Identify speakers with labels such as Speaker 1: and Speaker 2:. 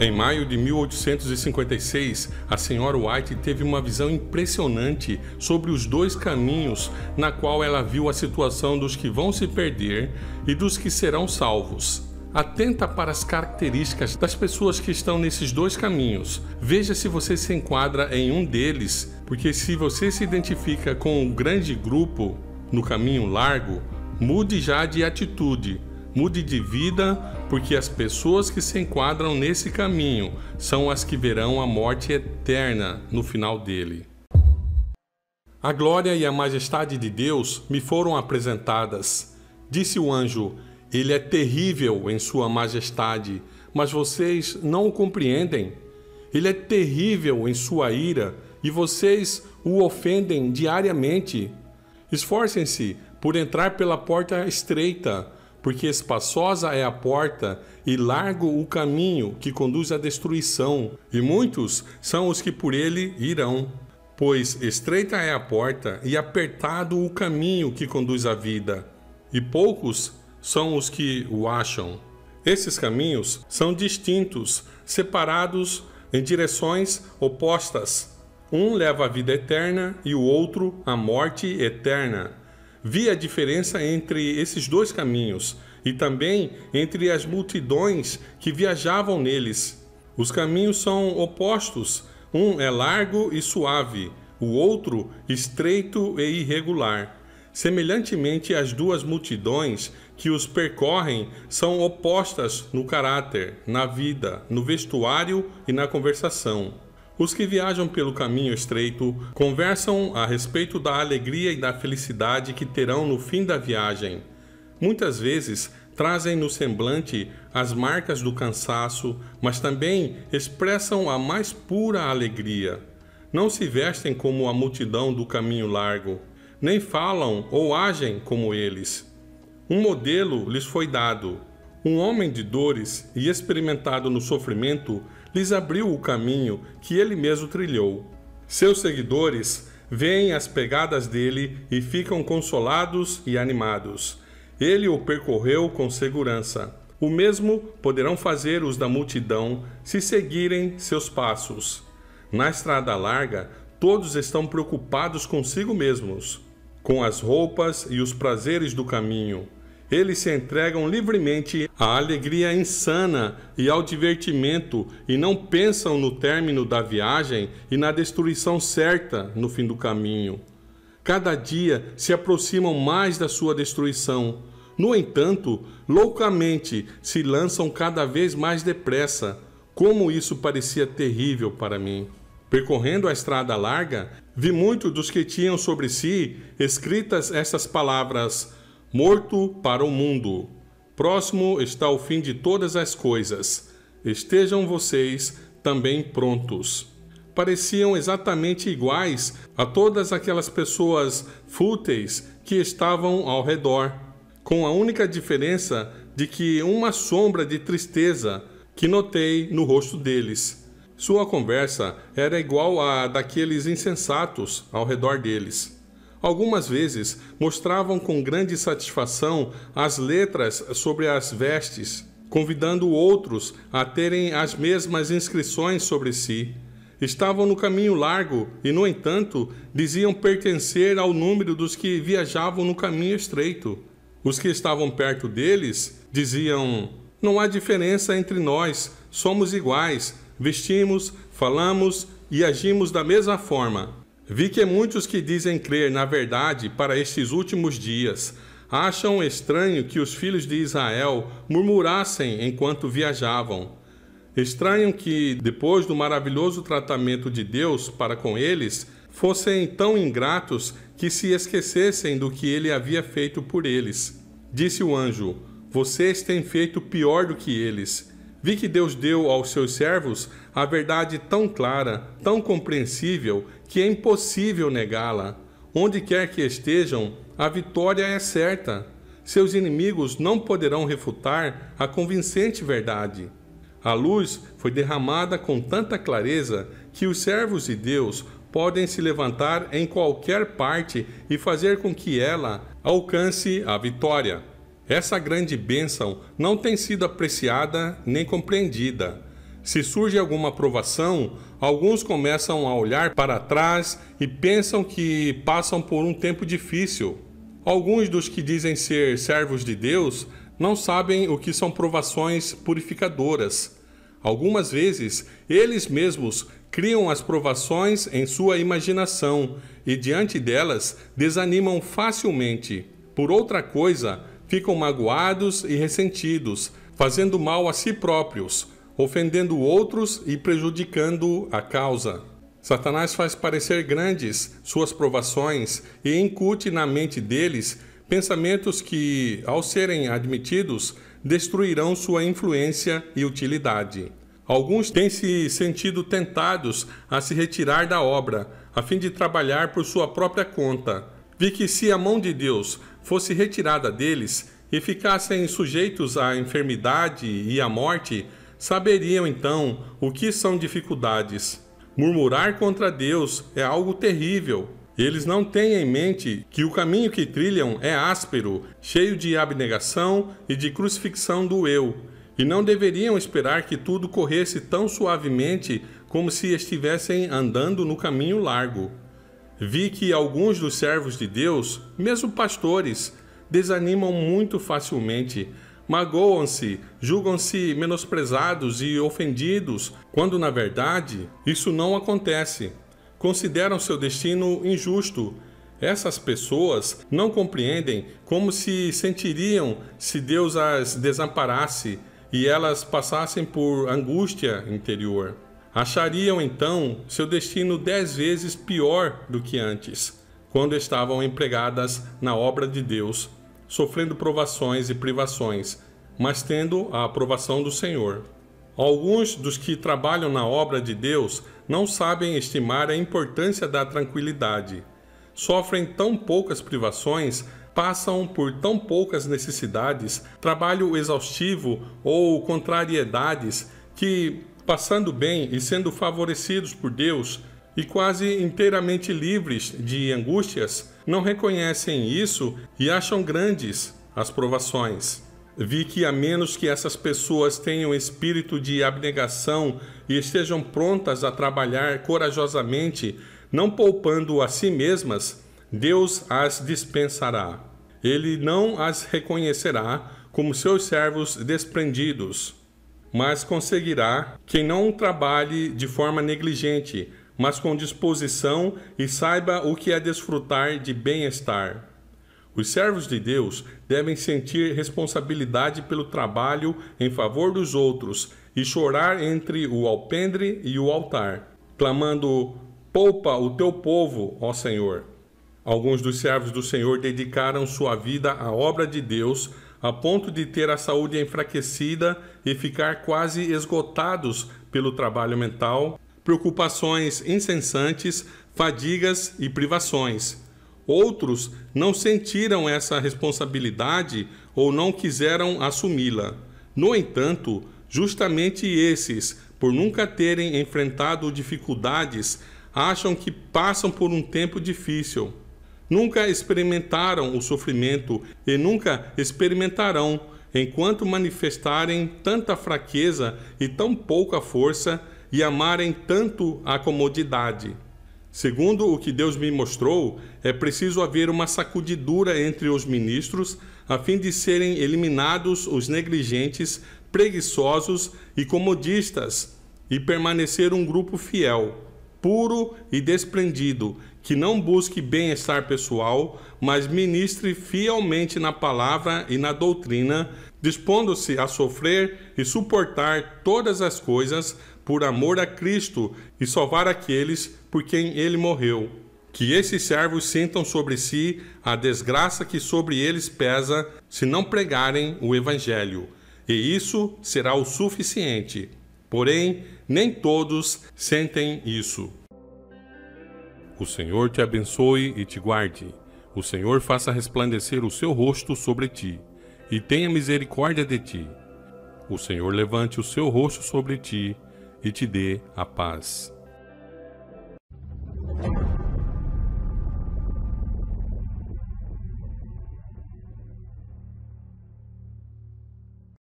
Speaker 1: Em maio de 1856, a senhora White teve uma visão impressionante sobre os dois caminhos na qual ela viu a situação dos que vão se perder e dos que serão salvos. Atenta para as características das pessoas que estão nesses dois caminhos. Veja se você se enquadra em um deles, porque se você se identifica com um grande grupo no caminho largo, mude já de atitude, mude de vida porque as pessoas que se enquadram nesse caminho são as que verão a morte eterna no final dele. A glória e a majestade de Deus me foram apresentadas. Disse o anjo: Ele é terrível em sua majestade, mas vocês não o compreendem. Ele é terrível em sua ira e vocês o ofendem diariamente. Esforcem-se por entrar pela porta estreita porque espaçosa é a porta e largo o caminho que conduz à destruição, e muitos são os que por ele irão. Pois estreita é a porta e apertado o caminho que conduz à vida, e poucos são os que o acham. Esses caminhos são distintos, separados em direções opostas. Um leva à vida eterna e o outro à morte eterna via a diferença entre esses dois caminhos e também entre as multidões que viajavam neles. Os caminhos são opostos, um é largo e suave, o outro estreito e irregular. Semelhantemente, as duas multidões que os percorrem são opostas no caráter, na vida, no vestuário e na conversação. Os que viajam pelo caminho estreito conversam a respeito da alegria e da felicidade que terão no fim da viagem. Muitas vezes trazem no semblante as marcas do cansaço, mas também expressam a mais pura alegria. Não se vestem como a multidão do caminho largo, nem falam ou agem como eles. Um modelo lhes foi dado, um homem de dores e experimentado no sofrimento lhes abriu o caminho que ele mesmo trilhou. Seus seguidores veem as pegadas dele e ficam consolados e animados. Ele o percorreu com segurança. O mesmo poderão fazer os da multidão se seguirem seus passos. Na estrada larga, todos estão preocupados consigo mesmos, com as roupas e os prazeres do caminho. Eles se entregam livremente à alegria insana e ao divertimento e não pensam no término da viagem e na destruição certa no fim do caminho. Cada dia se aproximam mais da sua destruição. No entanto, loucamente se lançam cada vez mais depressa. Como isso parecia terrível para mim. Percorrendo a estrada larga, vi muito dos que tinham sobre si escritas essas palavras morto para o mundo. Próximo está o fim de todas as coisas. Estejam vocês também prontos. Pareciam exatamente iguais a todas aquelas pessoas fúteis que estavam ao redor, com a única diferença de que uma sombra de tristeza que notei no rosto deles. Sua conversa era igual à daqueles insensatos ao redor deles. Algumas vezes mostravam com grande satisfação as letras sobre as vestes, convidando outros a terem as mesmas inscrições sobre si. Estavam no caminho largo e, no entanto, diziam pertencer ao número dos que viajavam no caminho estreito. Os que estavam perto deles diziam: Não há diferença entre nós, somos iguais, vestimos, falamos e agimos da mesma forma. Vi que muitos que dizem crer na verdade para estes últimos dias acham estranho que os filhos de Israel murmurassem enquanto viajavam. Estranho que, depois do maravilhoso tratamento de Deus para com eles, fossem tão ingratos que se esquecessem do que ele havia feito por eles. Disse o anjo: Vocês têm feito pior do que eles. Vi que Deus deu aos seus servos a verdade tão clara, tão compreensível, que é impossível negá-la. Onde quer que estejam, a vitória é certa. Seus inimigos não poderão refutar a convincente verdade. A luz foi derramada com tanta clareza que os servos de Deus podem se levantar em qualquer parte e fazer com que ela alcance a vitória. Essa grande bênção não tem sido apreciada nem compreendida. Se surge alguma aprovação, alguns começam a olhar para trás e pensam que passam por um tempo difícil. Alguns dos que dizem ser servos de Deus não sabem o que são provações purificadoras. Algumas vezes, eles mesmos criam as provações em sua imaginação e, diante delas, desanimam facilmente. Por outra coisa, ficam magoados e ressentidos, fazendo mal a si próprios ofendendo outros e prejudicando a causa. Satanás faz parecer grandes suas provações e incute na mente deles pensamentos que, ao serem admitidos, destruirão sua influência e utilidade. Alguns têm se sentido tentados a se retirar da obra, a fim de trabalhar por sua própria conta. Vi que se a mão de Deus fosse retirada deles e ficassem sujeitos à enfermidade e à morte, Saberiam então o que são dificuldades. Murmurar contra Deus é algo terrível. Eles não têm em mente que o caminho que trilham é áspero, cheio de abnegação e de crucifixão do eu, e não deveriam esperar que tudo corresse tão suavemente como se estivessem andando no caminho largo. Vi que alguns dos servos de Deus, mesmo pastores, desanimam muito facilmente magoam-se, julgam-se menosprezados e ofendidos, quando na verdade isso não acontece. Consideram seu destino injusto. Essas pessoas não compreendem como se sentiriam se Deus as desamparasse e elas passassem por angústia interior. Achariam então seu destino dez vezes pior do que antes, quando estavam empregadas na obra de Deus sofrendo provações e privações, mas tendo a aprovação do Senhor. Alguns dos que trabalham na obra de Deus não sabem estimar a importância da tranquilidade. Sofrem tão poucas privações, passam por tão poucas necessidades, trabalho exaustivo ou contrariedades, que, passando bem e sendo favorecidos por Deus, e quase inteiramente livres de angústias, não reconhecem isso e acham grandes as provações. Vi que, a menos que essas pessoas tenham espírito de abnegação e estejam prontas a trabalhar corajosamente, não poupando a si mesmas, Deus as dispensará. Ele não as reconhecerá como seus servos desprendidos, mas conseguirá quem não trabalhe de forma negligente, mas com disposição e saiba o que é desfrutar de bem-estar. Os servos de Deus devem sentir responsabilidade pelo trabalho em favor dos outros e chorar entre o alpendre e o altar, clamando: Poupa o teu povo, ó Senhor. Alguns dos servos do Senhor dedicaram sua vida à obra de Deus, a ponto de ter a saúde enfraquecida e ficar quase esgotados pelo trabalho mental, preocupações incessantes, fadigas e privações. Outros não sentiram essa responsabilidade ou não quiseram assumi-la. No entanto, justamente esses, por nunca terem enfrentado dificuldades, acham que passam por um tempo difícil. Nunca experimentaram o sofrimento e nunca experimentarão enquanto manifestarem tanta fraqueza e tão pouca força e amarem tanto a comodidade. Segundo o que Deus me mostrou, é preciso haver uma sacudidura entre os ministros a fim de serem eliminados os negligentes, preguiçosos e comodistas e permanecer um grupo fiel, puro e desprendido, que não busque bem-estar pessoal, mas ministre fielmente na palavra e na doutrina, dispondo-se a sofrer e suportar todas as coisas por amor a Cristo e salvar aqueles por quem ele morreu. Que esses servos sintam sobre si a desgraça que sobre eles pesa se não pregarem o Evangelho, e isso será o suficiente. Porém, nem todos sentem isso. O Senhor te abençoe e te guarde. O Senhor faça resplandecer o seu rosto sobre ti, e tenha misericórdia de ti. O Senhor levante o seu rosto sobre ti e te dê a paz.